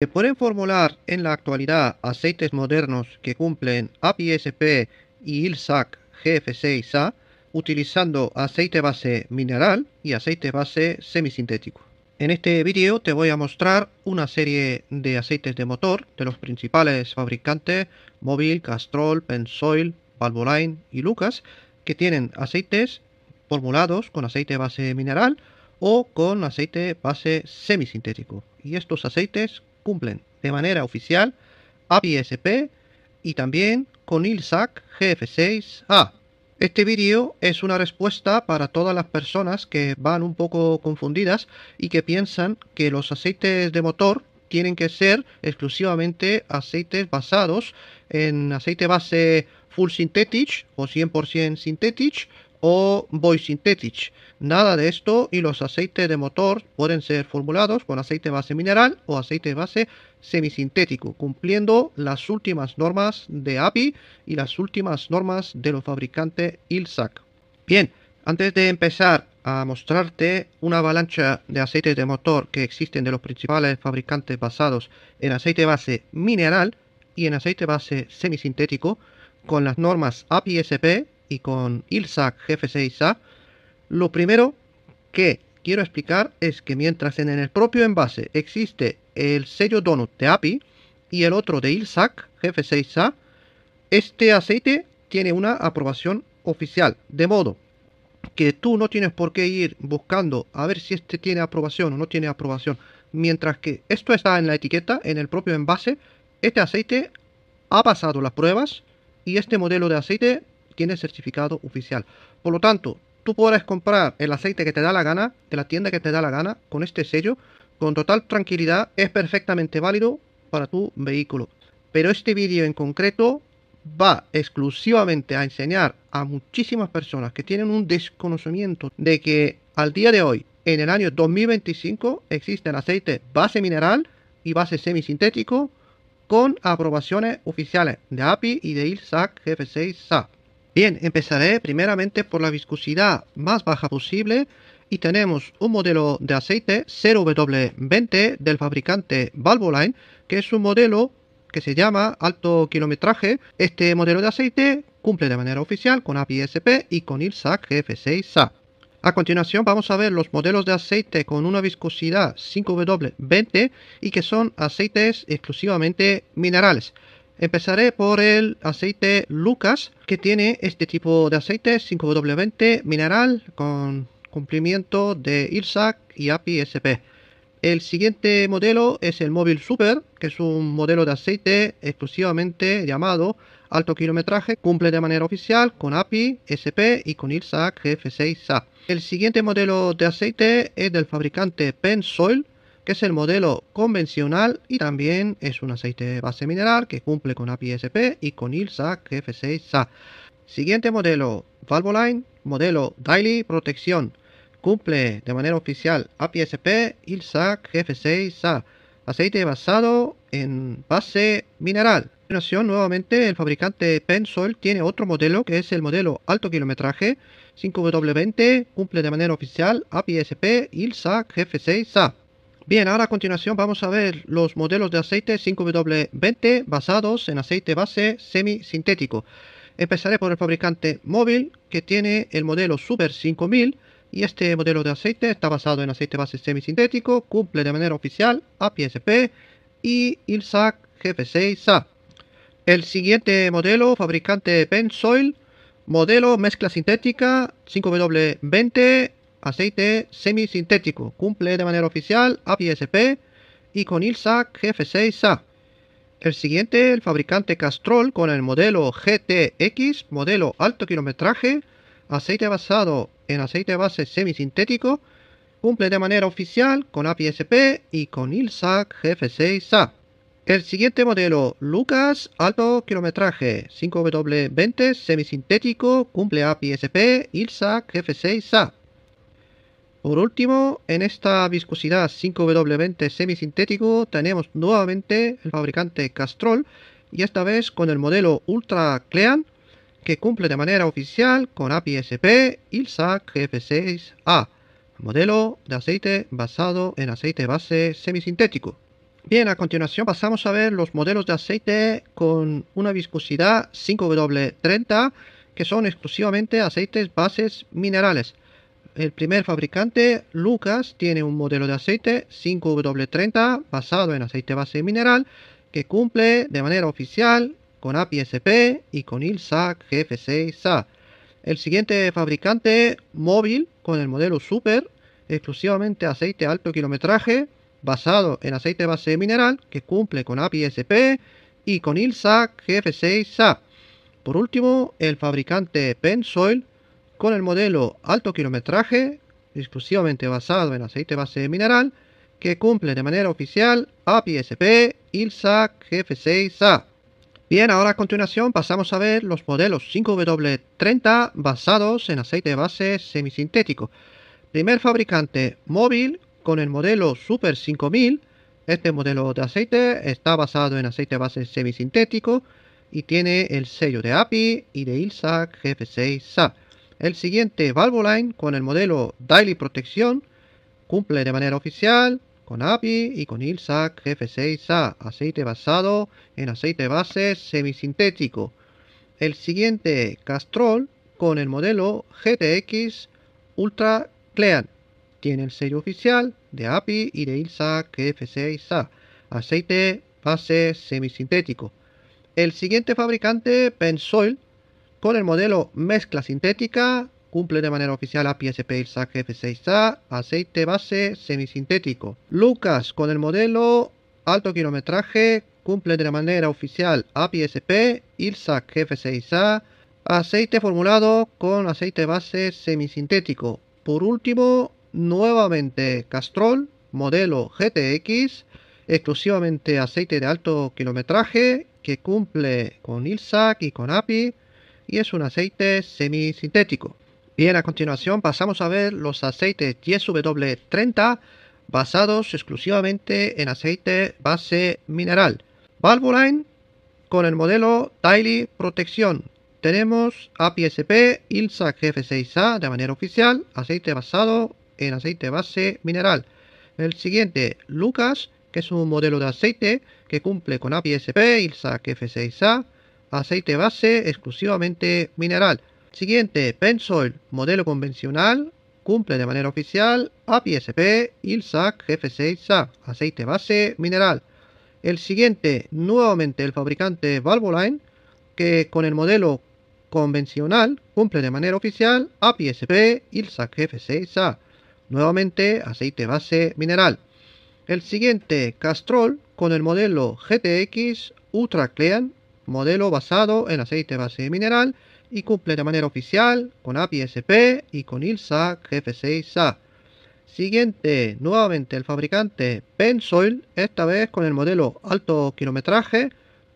Se pueden formular en la actualidad aceites modernos que cumplen APSP y ILSAC GF6A utilizando aceite base mineral y aceite base semisintético. En este vídeo te voy a mostrar una serie de aceites de motor de los principales fabricantes móvil, Castrol, Pensoil, Valvoline y Lucas que tienen aceites formulados con aceite base mineral o con aceite base semisintético. Y estos aceites cumplen de manera oficial api y también con ILSAC GF6A. Este vídeo es una respuesta para todas las personas que van un poco confundidas y que piensan que los aceites de motor tienen que ser exclusivamente aceites basados en aceite base full synthetic o 100% synthetic o Synthetic Nada de esto y los aceites de motor pueden ser formulados con aceite base mineral o aceite base semisintético, cumpliendo las últimas normas de API y las últimas normas de los fabricantes ILSAC. Bien, antes de empezar a mostrarte una avalancha de aceites de motor que existen de los principales fabricantes basados en aceite base mineral y en aceite base semisintético, con las normas API-SP y con ILSAC gf 6 a lo primero que quiero explicar es que mientras en el propio envase existe el sello Donut de API y el otro de ILSAC gf 6 a este aceite tiene una aprobación oficial, de modo que tú no tienes por qué ir buscando a ver si este tiene aprobación o no tiene aprobación. Mientras que esto está en la etiqueta, en el propio envase, este aceite ha pasado las pruebas y este modelo de aceite tiene certificado oficial. Por lo tanto, tú podrás comprar el aceite que te da la gana, de la tienda que te da la gana, con este sello, con total tranquilidad, es perfectamente válido para tu vehículo. Pero este vídeo en concreto va exclusivamente a enseñar a muchísimas personas que tienen un desconocimiento de que al día de hoy, en el año 2025, existen aceite base mineral y base semisintético con aprobaciones oficiales de API y de ILSAC GF6 SAP. Bien, empezaré primeramente por la viscosidad más baja posible y tenemos un modelo de aceite 0W20 del fabricante Valvoline, que es un modelo que se llama alto kilometraje. Este modelo de aceite cumple de manera oficial con api y con ILSAC GF6A. A continuación vamos a ver los modelos de aceite con una viscosidad 5W20 y que son aceites exclusivamente minerales. Empezaré por el aceite Lucas, que tiene este tipo de aceite 5W20 mineral con cumplimiento de IRSAC y API SP. El siguiente modelo es el Móvil Super, que es un modelo de aceite exclusivamente llamado alto kilometraje, cumple de manera oficial con API, SP y con IRSAC GF6A. El siguiente modelo de aceite es del fabricante Soil que es el modelo convencional y también es un aceite base mineral que cumple con API-SP y con ILSA gf 6 a Siguiente modelo, Valvoline, modelo Daily Protección. Cumple de manera oficial API-SP, ILSA gf 6 a Aceite basado en base mineral. A continuación, nuevamente, el fabricante Pensol tiene otro modelo que es el modelo alto kilometraje 5W20, cumple de manera oficial API-SP, ILSA gf 6 a Bien, ahora a continuación vamos a ver los modelos de aceite 5W20 basados en aceite base semisintético. Empezaré por el fabricante móvil que tiene el modelo Super 5000 y este modelo de aceite está basado en aceite base semisintético, cumple de manera oficial APSP y ILSAC GF6A. El siguiente modelo, fabricante pensoil modelo mezcla sintética 5W20 aceite semisintético. Cumple de manera oficial API-SP y con ILSA GF6A. El siguiente, el fabricante Castrol con el modelo GTX, modelo alto kilometraje, aceite basado en aceite base semisintético, cumple de manera oficial con API-SP y con ILSA GF6A. El siguiente modelo, Lucas, alto kilometraje, 5W20, semisintético, cumple API-SP, ILSA GF6A. Por último, en esta viscosidad 5W20 semisintético tenemos nuevamente el fabricante Castrol y esta vez con el modelo Ultra Clean que cumple de manera oficial con API SP ILSAC GF6A, modelo de aceite basado en aceite base semisintético. Bien, a continuación pasamos a ver los modelos de aceite con una viscosidad 5W30 que son exclusivamente aceites bases minerales. El primer fabricante, Lucas, tiene un modelo de aceite 5W30 basado en aceite base mineral que cumple de manera oficial con API SP y con ILSA GF6A. El siguiente fabricante, Móvil, con el modelo Super, exclusivamente aceite alto kilometraje basado en aceite base mineral que cumple con API SP y con ILSA GF6A. Por último, el fabricante Pensoil con el modelo alto kilometraje, exclusivamente basado en aceite base mineral, que cumple de manera oficial sp ILSA GF6A. Bien, ahora a continuación pasamos a ver los modelos 5W30 basados en aceite base semisintético. Primer fabricante móvil con el modelo Super 5000. Este modelo de aceite está basado en aceite base semisintético y tiene el sello de API y de ILSA GF6A. El siguiente Valvoline con el modelo Daily Protección cumple de manera oficial con API y con ILSAC gf 6 a aceite basado en aceite base semisintético. El siguiente Castrol con el modelo GTX Ultra Clean. Tiene el sello oficial de API y de ILSAC gf 6 a aceite base semisintético. El siguiente fabricante Pensoil con el modelo mezcla sintética, cumple de manera oficial api sp IRSAC F6A, aceite base semisintético. Lucas con el modelo alto kilometraje, cumple de manera oficial api sp IRSAC F6A, aceite formulado con aceite base semisintético. Por último, nuevamente Castrol, modelo GTX, exclusivamente aceite de alto kilometraje que cumple con ILSAC y con API y es un aceite semisintético. Bien, a continuación pasamos a ver los aceites 10W30 basados exclusivamente en aceite base mineral. Valvoline con el modelo Tiley Protección. Tenemos APSP Ilsa gf 6 a de manera oficial, aceite basado en aceite base mineral. El siguiente, Lucas, que es un modelo de aceite que cumple con APSP Ilsa gf 6 a aceite base exclusivamente mineral. Siguiente, Pennzoil, modelo convencional, cumple de manera oficial APSP, ILSAC, gf 6 a aceite base mineral. El siguiente, nuevamente el fabricante Valvoline, que con el modelo convencional cumple de manera oficial APSP, ILSAC, gf 6 a nuevamente aceite base mineral. El siguiente, Castrol, con el modelo GTX Ultra Clean modelo basado en aceite base mineral y cumple de manera oficial con API SP y con ILSA GF6A. Siguiente, nuevamente el fabricante Pensoil, esta vez con el modelo alto kilometraje,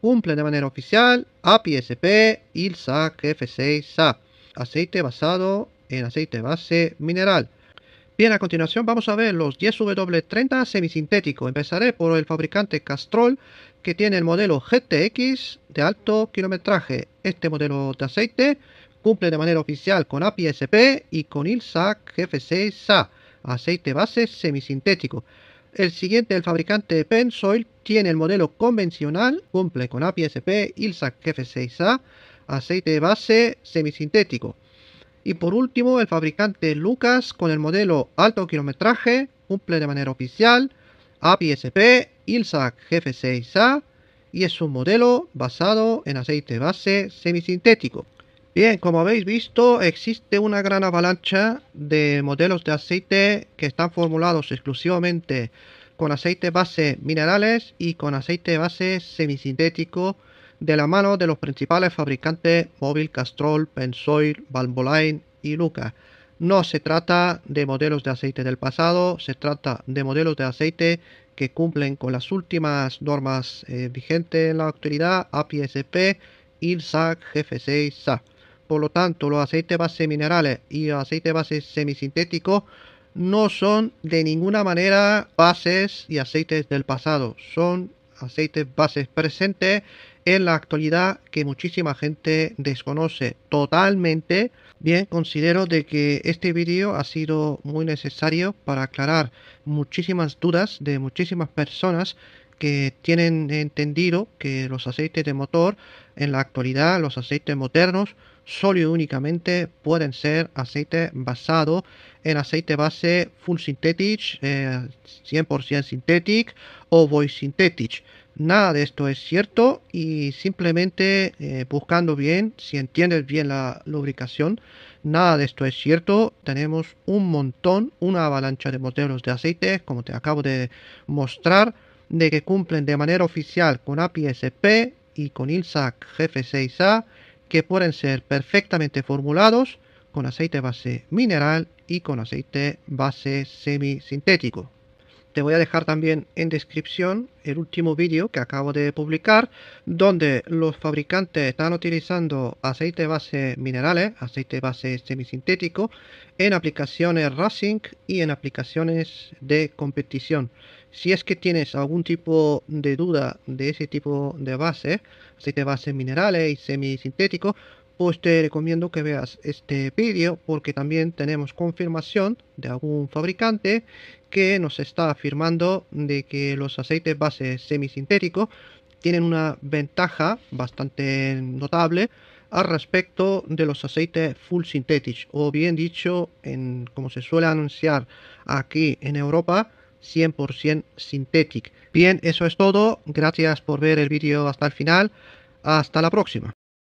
cumple de manera oficial API SP ILSA GF6A, aceite basado en aceite base mineral. Bien, a continuación vamos a ver los 10W30 semisintéticos. Empezaré por el fabricante Castrol, que tiene el modelo GTX de alto kilometraje. Este modelo de aceite cumple de manera oficial con API SP y con ILSAC GF6A, aceite base semisintético. El siguiente, el fabricante Pensoil, tiene el modelo convencional, cumple con API SP, ILSAC GF6A, aceite base semisintético. Y por último, el fabricante Lucas con el modelo alto kilometraje cumple de manera oficial APSP ILSAC GF6A y es un modelo basado en aceite base semisintético. Bien, como habéis visto, existe una gran avalancha de modelos de aceite que están formulados exclusivamente con aceite base minerales y con aceite base semisintético de la mano de los principales fabricantes Móvil, Castrol, Pensoil, Valvoline y Lucas. No se trata de modelos de aceite del pasado, se trata de modelos de aceite que cumplen con las últimas normas eh, vigentes en la actualidad, APSP, ILSAC, GF6, SA. Por lo tanto, los aceites base minerales y los aceites base semisintéticos no son de ninguna manera bases y aceites del pasado, son aceites bases presentes en la actualidad que muchísima gente desconoce totalmente. Bien, considero de que este vídeo ha sido muy necesario para aclarar muchísimas dudas de muchísimas personas que tienen entendido que los aceites de motor en la actualidad, los aceites modernos, solo y únicamente pueden ser aceite basado en aceite base full synthetic, 100% eh, synthetic o void synthetic. Nada de esto es cierto y simplemente eh, buscando bien, si entiendes bien la lubricación, nada de esto es cierto. Tenemos un montón, una avalancha de modelos de aceite, como te acabo de mostrar, de que cumplen de manera oficial con API SP y con ILSAC GF6A que pueden ser perfectamente formulados con aceite base mineral y con aceite base semisintético. Te voy a dejar también en descripción el último vídeo que acabo de publicar, donde los fabricantes están utilizando aceite base minerales, aceite base semisintético, en aplicaciones racing y en aplicaciones de competición. Si es que tienes algún tipo de duda de ese tipo de base, aceite de base minerales y semisintético, pues te recomiendo que veas este vídeo porque también tenemos confirmación de algún fabricante que nos está afirmando de que los aceites base semisintéticos tienen una ventaja bastante notable al respecto de los aceites full synthetic o bien dicho en como se suele anunciar aquí en Europa 100% Synthetic. Bien, eso es todo. Gracias por ver el vídeo hasta el final. Hasta la próxima.